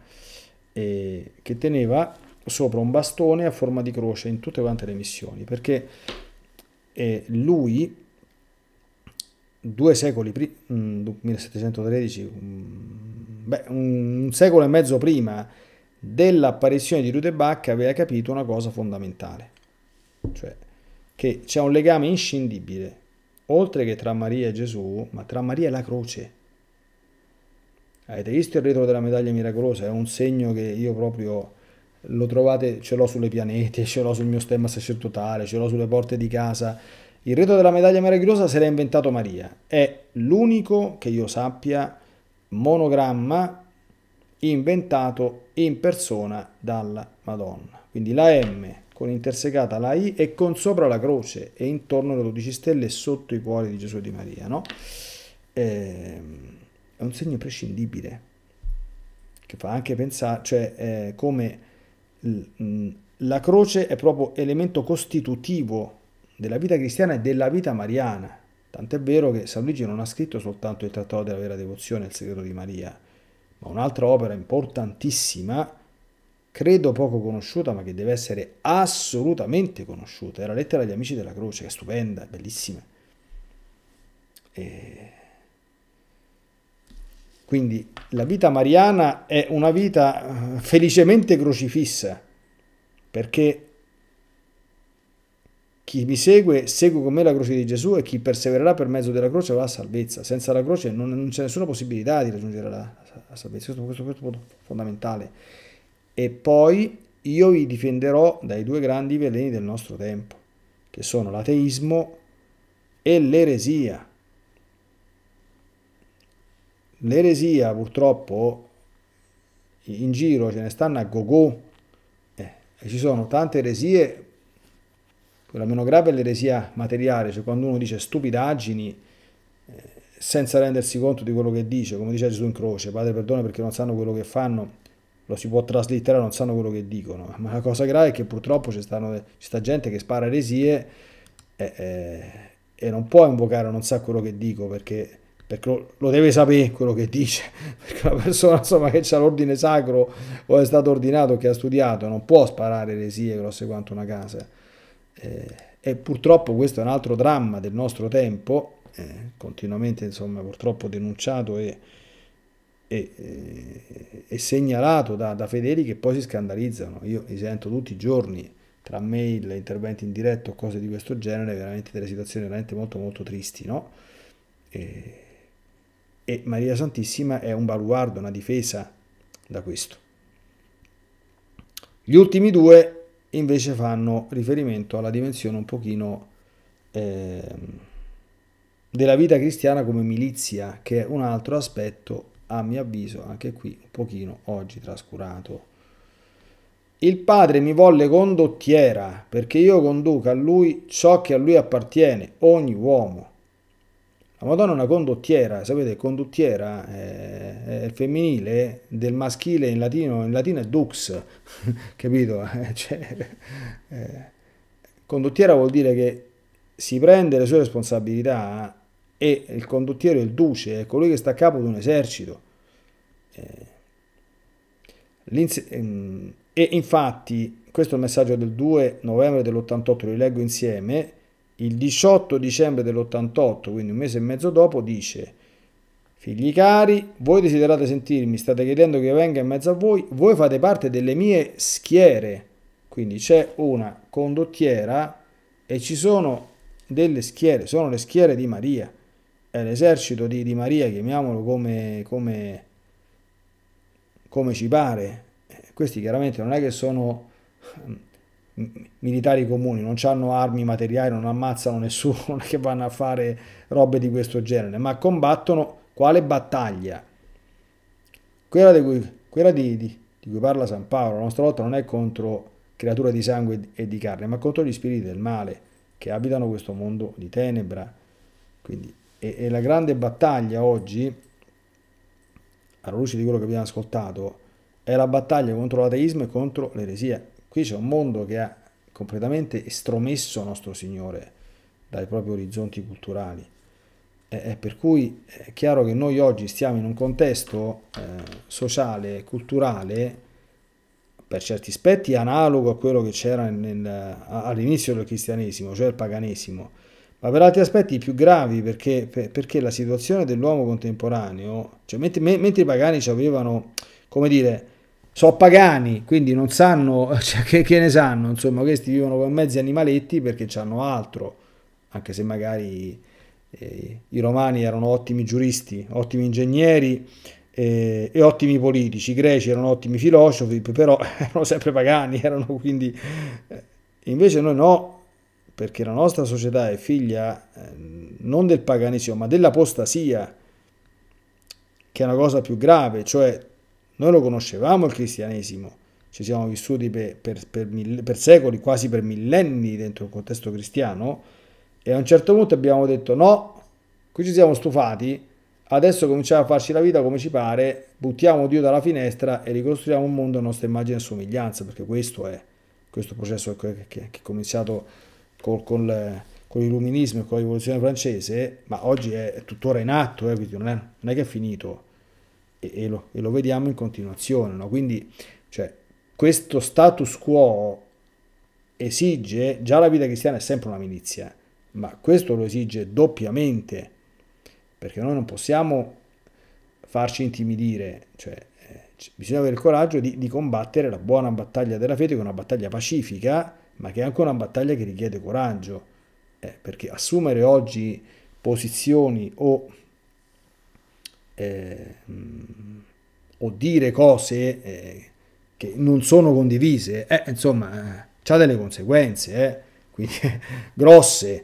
S1: eh, che teneva sopra un bastone a forma di croce in tutte quante le missioni, perché eh, lui due secoli prima, mm, 1713, mm, beh, un, secolo e mezzo prima dell'apparizione di Rudebach, aveva capito una cosa fondamentale, cioè che c'è un legame inscindibile oltre che tra Maria e Gesù, ma tra Maria e la croce. Avete visto il retro della medaglia miracolosa? È un segno che io proprio lo trovate, ce l'ho sulle pianete, ce l'ho sul mio stemma sacerdotale, ce l'ho sulle porte di casa. Il retro della medaglia miracolosa se l'ha inventato Maria. È l'unico che io sappia monogramma inventato in persona dalla Madonna. Quindi la M con intersecata la I e con sopra la croce e intorno le 12 stelle sotto i cuori di Gesù e di Maria, no? Ehm, è un segno prescindibile che fa anche pensare, cioè eh, come mm, la croce è proprio elemento costitutivo della vita cristiana e della vita mariana. Tant'è vero che San Luigi non ha scritto soltanto il trattato della vera devozione, il segreto di Maria, ma un'altra opera importantissima credo poco conosciuta, ma che deve essere assolutamente conosciuta. È la lettera agli amici della croce, che è stupenda, è bellissima. E... Quindi la vita mariana è una vita eh, felicemente crocifissa, perché chi mi segue, segue con me la croce di Gesù e chi persevererà per mezzo della croce va a salvezza. Senza la croce non, non c'è nessuna possibilità di raggiungere la, la salvezza. Questo, questo è un punto fondamentale e poi io vi difenderò dai due grandi veleni del nostro tempo, che sono l'ateismo e l'eresia. L'eresia purtroppo in giro ce ne stanno a go-go eh, e ci sono tante eresie, quella meno grave è l'eresia materiale, cioè quando uno dice stupidaggini eh, senza rendersi conto di quello che dice, come dice Gesù in croce, Padre perdona perché non sanno quello che fanno, lo si può traslitterare, non sanno quello che dicono. Ma la cosa grave è che purtroppo ci, stanno, ci sta gente che spara eresie e, e, e, non può invocare, non sa quello che dico perché, perché lo, lo, deve sapere quello che dice. Perché una persona insomma, che ha l'ordine sacro o è stato ordinato, che ha studiato, non può sparare eresie grosse quanto una casa. E, e purtroppo questo è un altro dramma del nostro tempo, eh, continuamente insomma purtroppo denunciato e e, eh, e segnalato da, da, fedeli che poi si scandalizzano. Io li sento tutti i giorni, tra mail, interventi in diretto, cose di questo genere, veramente delle situazioni veramente molto molto tristi, no? E, e Maria Santissima è un baluardo, una difesa da questo. Gli ultimi due invece fanno riferimento alla dimensione un pochino eh, della vita cristiana come milizia, che è un altro aspetto a mio avviso anche qui un pochino oggi trascurato. Il padre mi volle condottiera perché io conduca a lui ciò che a lui appartiene, ogni uomo. La Madonna è una condottiera, sapete, condottiera eh, è, il femminile del maschile in latino, in latino è dux, capito? Eh, cioè, eh, condottiera vuol dire che si prende le sue responsabilità e il condottiero, il duce, è colui che sta a capo di un esercito. Eh, ehm, e infatti, questo è il messaggio del 2 novembre dell'88, lo rileggo insieme, il 18 dicembre dell'88, quindi un mese e mezzo dopo, dice Figli cari, voi desiderate sentirmi, state chiedendo che io venga in mezzo a voi, voi fate parte delle mie schiere, quindi c'è una condottiera e ci sono delle schiere, sono le schiere di Maria è l'esercito di, di, Maria, chiamiamolo come, come, come ci pare. Questi chiaramente non è che sono mm, militari comuni, non hanno armi materiali, non ammazzano nessuno, non è che vanno a fare robe di questo genere, ma combattono quale battaglia? Quella di cui, quella di, di, di cui parla San Paolo, la nostra lotta non è contro creature di sangue e di carne, ma contro gli spiriti del male che abitano questo mondo di tenebra. Quindi e, e la grande battaglia oggi, alla luce di quello che abbiamo ascoltato, è la battaglia contro l'ateismo e contro l'eresia. Qui c'è un mondo che ha completamente estromesso nostro Signore dai propri orizzonti culturali. E, per cui è chiaro che noi oggi stiamo in un contesto eh, sociale, culturale, per certi aspetti analogo a quello che c'era all'inizio del cristianesimo, cioè il paganesimo ma per altri aspetti più gravi perché, perché la situazione dell'uomo contemporaneo, cioè mentre, mentre i pagani ci avevano, come dire, sono pagani, quindi non sanno, cioè, che, che, ne sanno, insomma, questi vivono come mezzi animaletti perché hanno altro, anche se magari eh, i romani erano ottimi giuristi, ottimi ingegneri eh, e ottimi politici, i greci erano ottimi filosofi, però erano sempre pagani, erano quindi... Eh, invece noi no, perché la nostra società è figlia eh, non del paganesimo, ma dell'apostasia, che è una cosa più grave, cioè noi lo conoscevamo il cristianesimo, ci siamo vissuti per, per, per, per secoli, quasi per millenni dentro il contesto cristiano, e a un certo punto abbiamo detto no, qui ci siamo stufati, adesso cominciamo a farci la vita come ci pare, buttiamo Dio dalla finestra e ricostruiamo un mondo a nostra immagine e somiglianza, perché questo è questo processo che, che, che è cominciato col, col, con l'illuminismo e con la rivoluzione francese, ma oggi è tuttora in atto, eh, quindi non è, non è, che è finito e, e, lo, e lo, vediamo in continuazione. No? Quindi cioè, questo status quo esige, già la vita cristiana è sempre una milizia, ma questo lo esige doppiamente, perché noi non possiamo farci intimidire, cioè, eh, bisogna avere il coraggio di, di combattere la buona battaglia della fede, che è una battaglia pacifica, ma che è anche una battaglia che richiede coraggio, eh, perché assumere oggi posizioni o, eh, o dire cose eh, che non sono condivise, eh, insomma, eh, ha delle conseguenze, eh, quindi grosse,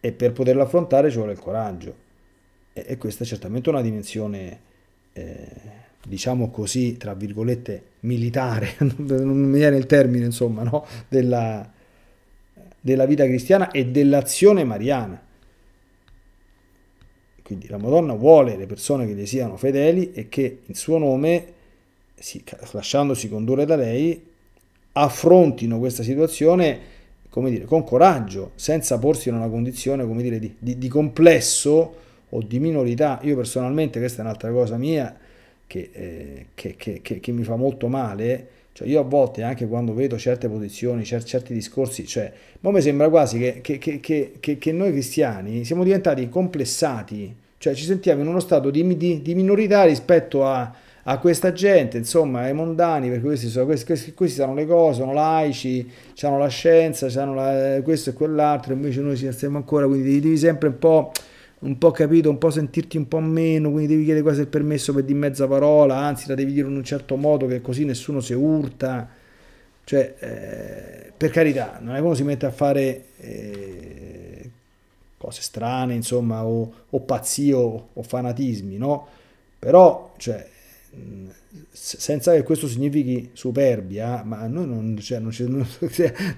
S1: e per poterle affrontare ci vuole il coraggio. E, e questa è certamente una dimensione diciamo così, tra virgolette, militare, non mi viene il termine, insomma, no? della, della vita cristiana e dell'azione mariana. Quindi la Madonna vuole le persone che le siano fedeli e che in suo nome, lasciandosi condurre da lei, affrontino questa situazione come dire, con coraggio, senza porsi in una condizione come dire, di, di, di complesso o di minorità. Io personalmente, questa è un'altra cosa mia che, eh, che, che, che mi fa molto male, cioè io a volte, anche quando vedo certe posizioni, cer certi discorsi, cioè, ma mi sembra quasi che, che, che, che, noi cristiani siamo diventati complessati, cioè ci sentiamo in uno stato di, di, di minorità rispetto a, a, questa gente, insomma, ai mondani, perché questi, sono, questi, questi, questi sanno le cose, sono laici, hanno la scienza, hanno questo e quell'altro, invece noi ci stiamo ancora, quindi devi sempre un po' un po' capito, un po' sentirti un po' meno, quindi devi chiedere quasi il permesso per di mezza parola, anzi la devi dire in un certo modo che così nessuno si urta. Cioè, eh, per carità, non è che uno si mette a fare eh, cose strane, insomma, o, o pazzio o fanatismi, no? Però, cioè, senza che questo significhi superbia, ah, ma noi non, cioè, non,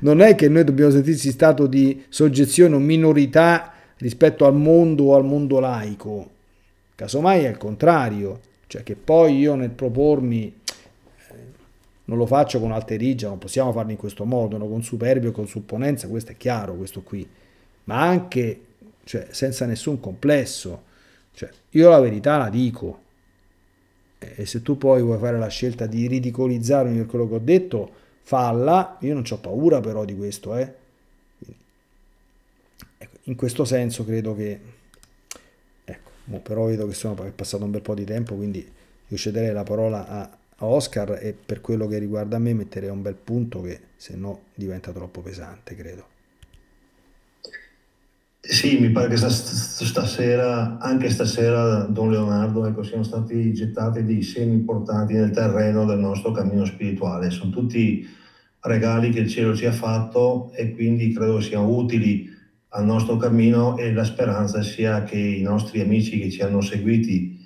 S1: non, è che noi dobbiamo sentirci in stato di soggezione o minorità rispetto al mondo o al mondo laico. Casomai è il contrario, cioè che poi io nel propormi eh, non lo faccio con alterigia, non possiamo farlo in questo modo, no? con superbia o con supponenza, questo è chiaro, questo qui, ma anche cioè, senza nessun complesso. Cioè, io la verità la dico e se tu poi vuoi fare la scelta di ridicolizzarmi per quello che ho detto, falla, io non ho paura però di questo, eh in questo senso credo che ecco però vedo che sono è passato un bel po' di tempo quindi io cederei la parola a Oscar e per quello che riguarda me metterei un bel punto che se no diventa troppo pesante credo
S2: sì mi pare che stasera anche stasera Don Leonardo ecco, siano stati gettati dei semi importanti nel terreno del nostro cammino spirituale sono tutti regali che il cielo ci ha fatto e quindi credo siano utili al nostro cammino e la speranza sia che i nostri amici che ci hanno seguiti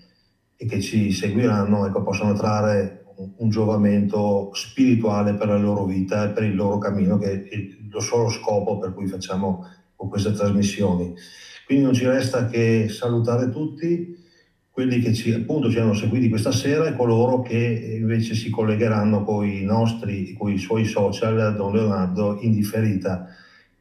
S2: e che ci seguiranno ecco, possano trarre un, giovamento spirituale per la loro vita e per il loro cammino, che è lo solo scopo per cui facciamo queste trasmissioni. Quindi non ci resta che salutare tutti quelli che ci, appunto ci hanno seguiti questa sera e coloro che invece si collegheranno con i nostri, con i suoi social, Don Leonardo, in differita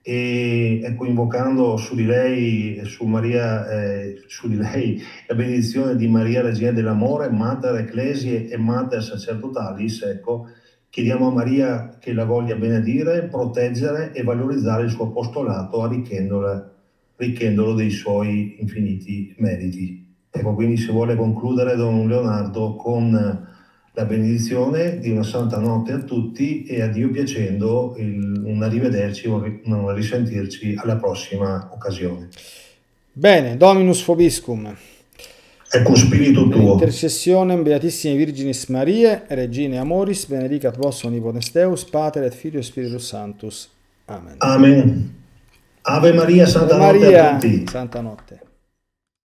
S2: e ecco, invocando su di lei, su Maria, eh, su di lei la benedizione di Maria Regina dell'Amore, Mater Ecclesiae e Mater Sacerdotalis, ecco, chiediamo a Maria che la voglia benedire, proteggere e valorizzare il suo apostolato arricchendolo dei suoi infiniti meriti. Ecco, quindi se vuole concludere Don Leonardo con la benedizione di una santa notte a tutti e a Dio piacendo il, un arrivederci o un risentirci alla prossima occasione. Bene, Dominus Fobiscum.
S1: E con spirito tuo. Intercessione, beatissime Virginis Marie, Regine Amoris, benedicat vos omnipotens Deus, Pater et Filio e Spiritus Sanctus. Amen. Amen.
S2: Ave Maria, Santa Ave Maria, Notte a tutti.
S1: Santa Notte.